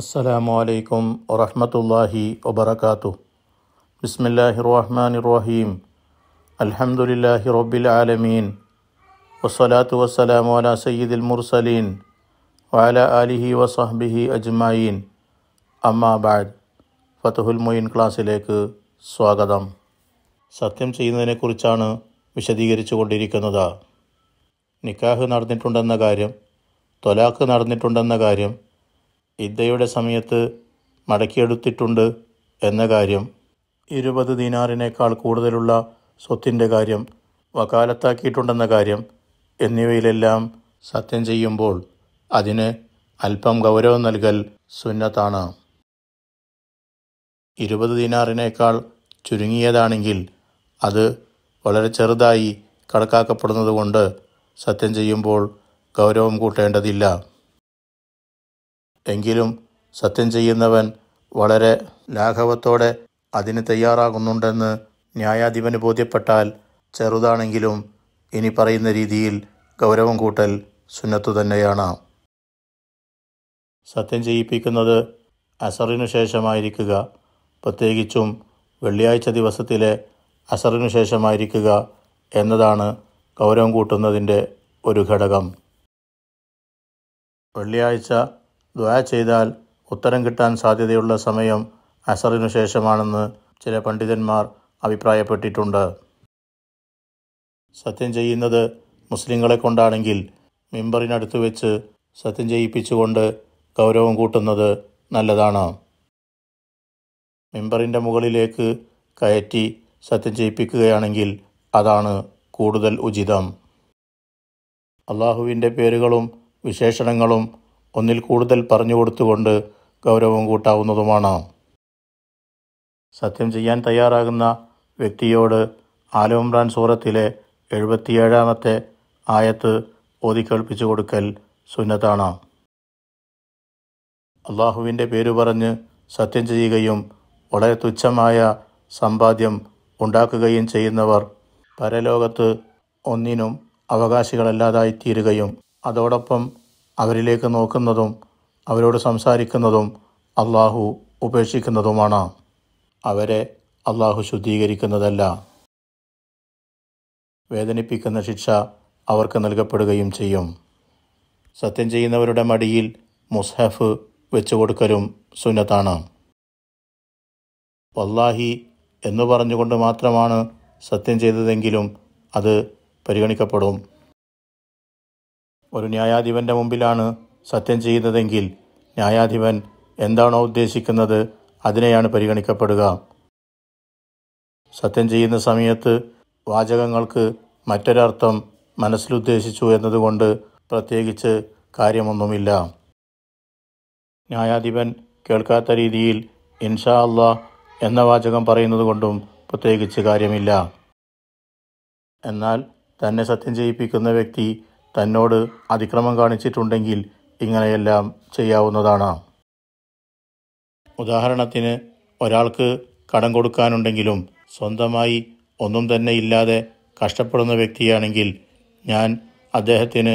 അസ്സലാമു അലൈക്കും വറഹമത്തല്ലാഹി വബർക്കാത്തു ബിസ്മില്ലാഹി റഹ്മാൻ റഹീം അൽഹംദുലില്ലാഹി റബ്ബിൽ ആലമീൻ വസ്സലാത്തു വസ്സലാമു അല സയ്യിദിൽ മുർസലീൻ വാല ആലിഹി വസഹ്ബിഹി അജ്മായീൻ അമ്മാബാദ് ഫത്തുഹുൽ മൊയിൻ ക്ലാസ്സിലേക്ക് സ്വാഗതം സത്യം ചെയ്യുന്നതിനെക്കുറിച്ചാണ് വിശദീകരിച്ചു കൊണ്ടിരിക്കുന്നത് നിക്കാഹ് നടന്നിട്ടുണ്ടെന്ന കാര്യം തൊലാക്ക് നടന്നിട്ടുണ്ടെന്ന കാര്യം ഇദ്ദയുടെ സമയത്ത് മടക്കിയെടുത്തിട്ടുണ്ട് എന്ന കാര്യം ഇരുപത് ദിനാറിനേക്കാൾ കൂടുതലുള്ള സ്വത്തിൻ്റെ കാര്യം വക്കാലത്താക്കിയിട്ടുണ്ടെന്ന കാര്യം എന്നിവയിലെല്ലാം സത്യം ചെയ്യുമ്പോൾ അതിന് അല്പം ഗൗരവം നൽകൽ സുന്നത്താണ് ഇരുപത് ദിനാറിനേക്കാൾ ചുരുങ്ങിയതാണെങ്കിൽ അത് വളരെ ചെറുതായി കണക്കാക്കപ്പെടുന്നതുകൊണ്ട് സത്യം ചെയ്യുമ്പോൾ ഗൗരവം കൂട്ടേണ്ടതില്ല എങ്കിലും സത്യം ചെയ്യുന്നവൻ വളരെ ലാഘവത്തോടെ അതിന് തയ്യാറാകുന്നുണ്ടെന്ന് ന്യായാധിപന് ബോധ്യപ്പെട്ടാൽ ചെറുതാണെങ്കിലും ഇനി പറയുന്ന രീതിയിൽ ഗൗരവം കൂട്ടൽ സുന്നത്തു തന്നെയാണ് സത്യം ചെയ്യിപ്പിക്കുന്നത് അസറിനു ശേഷമായിരിക്കുക പ്രത്യേകിച്ചും വെള്ളിയാഴ്ച ദിവസത്തിലെ അസറിനു ശേഷമായിരിക്കുക എന്നതാണ് ഗൗരവം കൂട്ടുന്നതിൻ്റെ ഒരു ഘടകം വെള്ളിയാഴ്ച ദ്വാ ചെയ്താൽ ഉത്തരം കിട്ടാൻ സാധ്യതയുള്ള സമയം അസറിനു ശേഷമാണെന്ന് ചില പണ്ഡിതന്മാർ അഭിപ്രായപ്പെട്ടിട്ടുണ്ട് സത്യം ചെയ്യുന്നത് മുസ്ലിങ്ങളെ കൊണ്ടാണെങ്കിൽ മിമ്പറിനടുത്ത് വെച്ച് സത്യം ചെയ്യിപ്പിച്ചുകൊണ്ട് ഗൗരവം കൂട്ടുന്നത് നല്ലതാണ് മിമ്പറിൻ്റെ മുകളിലേക്ക് കയറ്റി സത്യം ചെയ്യിപ്പിക്കുകയാണെങ്കിൽ അതാണ് കൂടുതൽ ഉചിതം അള്ളാഹുവിൻ്റെ പേരുകളും വിശേഷണങ്ങളും ഒന്നിൽ കൂടുതൽ പറഞ്ഞു കൊടുത്തുകൊണ്ട് ഗൗരവം കൂട്ടാവുന്നതുമാണ് സത്യം ചെയ്യാൻ തയ്യാറാകുന്ന വ്യക്തിയോട് ആലോംറാൻ സൂറത്തിലെ എഴുപത്തിയേഴാമത്തെ ആയത്ത് ഓതിക്കേൾപ്പിച്ചു കൊടുക്കൽ സുന്നത്താണ് അള്ളാഹുവിൻ്റെ പേരു പറഞ്ഞ് സത്യം ചെയ്യുകയും വളരെ തുച്ഛമായ സമ്പാദ്യം ഉണ്ടാക്കുകയും ചെയ്യുന്നവർ പരലോകത്ത് ഒന്നിനും അവകാശികളല്ലാതായിത്തീരുകയും അതോടൊപ്പം അവരിലേക്ക് നോക്കുന്നതും അവരോട് സംസാരിക്കുന്നതും അള്ളാഹു ഉപേക്ഷിക്കുന്നതുമാണ് അവരെ അള്ളാഹു ശുദ്ധീകരിക്കുന്നതല്ല വേദനിപ്പിക്കുന്ന ശിക്ഷ അവർക്ക് നൽകപ്പെടുകയും ചെയ്യും സത്യം ചെയ്യുന്നവരുടെ മടിയിൽ മുസ്ഹഫ് വെച്ചു കൊടുക്കലും സുന്നത്താണ് വല്ലാഹി എന്നു പറഞ്ഞുകൊണ്ട് മാത്രമാണ് സത്യം ചെയ്തതെങ്കിലും അത് പരിഗണിക്കപ്പെടും ഒരു ന്യായാധിപൻ്റെ മുമ്പിലാണ് സത്യം ചെയ്യുന്നതെങ്കിൽ ന്യായാധിപൻ എന്താണോ ഉദ്ദേശിക്കുന്നത് അതിനെയാണ് പരിഗണിക്കപ്പെടുക സത്യം ചെയ്യുന്ന സമയത്ത് വാചകങ്ങൾക്ക് മറ്റൊരർത്ഥം മനസ്സിലുദ്ദേശിച്ചു എന്നതുകൊണ്ട് പ്രത്യേകിച്ച് കാര്യമൊന്നുമില്ല ന്യായാധിപൻ കേൾക്കാത്ത രീതിയിൽ ഇൻഷാ അല്ലാ എന്ന വാചകം പറയുന്നത് കൊണ്ടും പ്രത്യേകിച്ച് കാര്യമില്ല എന്നാൽ തന്നെ സത്യം ചെയ്യിപ്പിക്കുന്ന വ്യക്തി തന്നോട് അതിക്രമം കാണിച്ചിട്ടുണ്ടെങ്കിൽ ഇങ്ങനെയെല്ലാം ചെയ്യാവുന്നതാണ് ഉദാഹരണത്തിന് ഒരാൾക്ക് കടം കൊടുക്കാനുണ്ടെങ്കിലും സ്വന്തമായി ഒന്നും തന്നെ ഇല്ലാതെ കഷ്ടപ്പെടുന്ന വ്യക്തിയാണെങ്കിൽ ഞാൻ അദ്ദേഹത്തിന്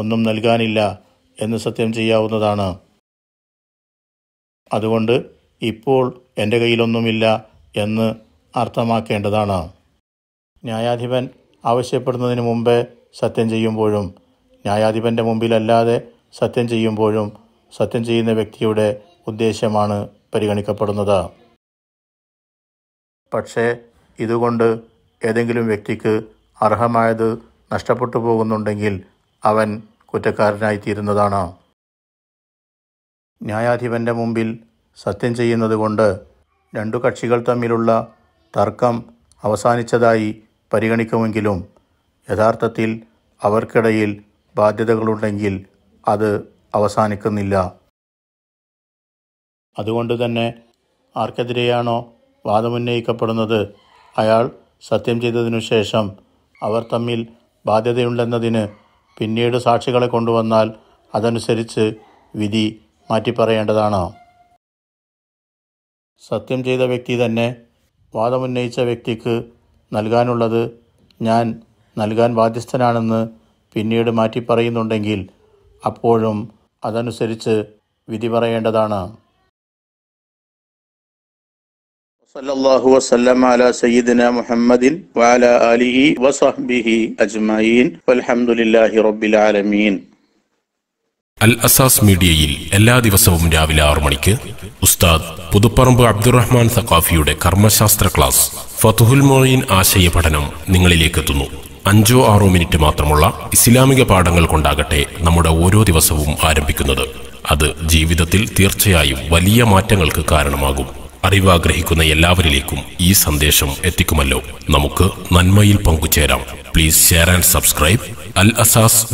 ഒന്നും നൽകാനില്ല എന്ന് സത്യം ചെയ്യാവുന്നതാണ് അതുകൊണ്ട് ഇപ്പോൾ എൻ്റെ കയ്യിലൊന്നുമില്ല എന്ന് അർത്ഥമാക്കേണ്ടതാണ് ന്യായാധിപൻ ആവശ്യപ്പെടുന്നതിന് മുമ്പേ സത്യം ചെയ്യുമ്പോഴും ന്യായാധിപൻ്റെ മുമ്പിലല്ലാതെ സത്യം ചെയ്യുമ്പോഴും സത്യം ചെയ്യുന്ന വ്യക്തിയുടെ ഉദ്ദേശമാണ് പരിഗണിക്കപ്പെടുന്നത് പക്ഷേ ഇതുകൊണ്ട് ഏതെങ്കിലും വ്യക്തിക്ക് അർഹമായത് നഷ്ടപ്പെട്ടു പോകുന്നുണ്ടെങ്കിൽ അവൻ കുറ്റക്കാരനായിത്തീരുന്നതാണ് ന്യായാധിപൻ്റെ മുമ്പിൽ സത്യം ചെയ്യുന്നതുകൊണ്ട് രണ്ടു കക്ഷികൾ തമ്മിലുള്ള തർക്കം അവസാനിച്ചതായി പരിഗണിക്കുമെങ്കിലും യഥാർത്ഥത്തിൽ അവർക്കിടയിൽ ബാധ്യതകളുണ്ടെങ്കിൽ അത് അവസാനിക്കുന്നില്ല അതുകൊണ്ട് തന്നെ ആർക്കെതിരെയാണോ വാദമുന്നയിക്കപ്പെടുന്നത് അയാൾ സത്യം ചെയ്തതിനു ശേഷം അവർ തമ്മിൽ ബാധ്യതയുണ്ടെന്നതിന് പിന്നീട് സാക്ഷികളെ കൊണ്ടുവന്നാൽ അതനുസരിച്ച് വിധി മാറ്റിപ്പറയേണ്ടതാണ് സത്യം ചെയ്ത വ്യക്തി തന്നെ വാദമുന്നയിച്ച വ്യക്തിക്ക് നൽകാനുള്ളത് ഞാൻ നൽകാൻ ബാധ്യസ്ഥനാണെന്ന് പിന്നീട് മാറ്റി പറയുന്നുണ്ടെങ്കിൽ അപ്പോഴും അതനുസരിച്ച് വിധി പറയേണ്ടതാണ് മുഹമ്മദിൻ ആലിഹി വസഹ്ബിഹി അജ്മഈൻ വൽഹംദുലില്ലാഹി റബ്ബിൽ ആലമീൻ അൽ അസാസ് മീഡിയയിൽ എല്ലാ ദിവസവും രാവിലെ ആറു മണിക്ക് ഉസ്താദ് പുതുപ്പറമ്പ് അബ്ദുറഹ്മാൻ സഖാഫിയുടെ കർമ്മശാസ്ത്ര ക്ലാസ് ഫതുഹുൽ മൊഴീൻ ആശയ പഠനം നിങ്ങളിലേക്കെത്തുന്നു അഞ്ചോ ആറോ മിനിറ്റ് മാത്രമുള്ള ഇസ്ലാമിക പാഠങ്ങൾ കൊണ്ടാകട്ടെ നമ്മുടെ ഓരോ ദിവസവും ആരംഭിക്കുന്നത് അത് ജീവിതത്തിൽ തീർച്ചയായും വലിയ മാറ്റങ്ങൾക്ക് കാരണമാകും അറിവാഗ്രഹിക്കുന്ന എല്ലാവരിലേക്കും ഈ സന്ദേശം എത്തിക്കുമല്ലോ നമുക്ക് നന്മയിൽ പങ്കുചേരാം പ്ലീസ് ഷെയർ ആൻഡ് സബ്സ്ക്രൈബ് അൽ അസാസ്